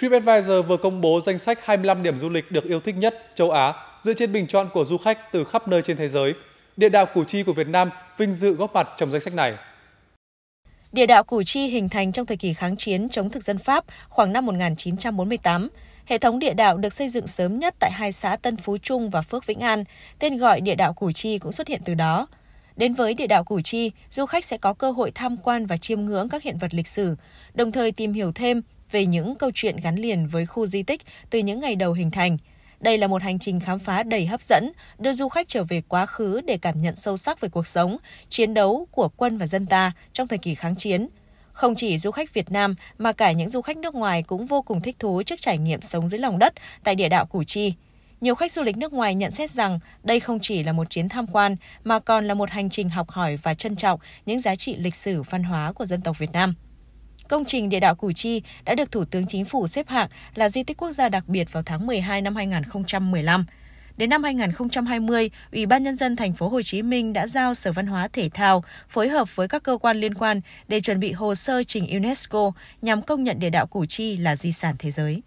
TripAdvisor vừa công bố danh sách 25 điểm du lịch được yêu thích nhất châu Á dựa trên bình chọn của du khách từ khắp nơi trên thế giới. Địa đạo Củ Chi của Việt Nam vinh dự góp mặt trong danh sách này. Địa đạo Củ Chi hình thành trong thời kỳ kháng chiến chống thực dân Pháp khoảng năm 1948. Hệ thống địa đạo được xây dựng sớm nhất tại hai xã Tân Phú Trung và Phước Vĩnh An, tên gọi địa đạo Củ Chi cũng xuất hiện từ đó. Đến với địa đạo Củ Chi, du khách sẽ có cơ hội tham quan và chiêm ngưỡng các hiện vật lịch sử, đồng thời tìm hiểu thêm về những câu chuyện gắn liền với khu di tích từ những ngày đầu hình thành. Đây là một hành trình khám phá đầy hấp dẫn, đưa du khách trở về quá khứ để cảm nhận sâu sắc về cuộc sống, chiến đấu của quân và dân ta trong thời kỳ kháng chiến. Không chỉ du khách Việt Nam mà cả những du khách nước ngoài cũng vô cùng thích thú trước trải nghiệm sống dưới lòng đất tại địa đạo Củ Chi. Nhiều khách du lịch nước ngoài nhận xét rằng đây không chỉ là một chuyến tham quan mà còn là một hành trình học hỏi và trân trọng những giá trị lịch sử văn hóa của dân tộc Việt Nam. Công trình địa đạo Củ Chi đã được Thủ tướng Chính phủ xếp hạng là di tích quốc gia đặc biệt vào tháng 12 năm 2015. Đến năm 2020, Ủy ban nhân dân thành phố Hồ Chí Minh đã giao Sở Văn hóa Thể thao phối hợp với các cơ quan liên quan để chuẩn bị hồ sơ trình UNESCO nhằm công nhận địa đạo Củ Chi là di sản thế giới.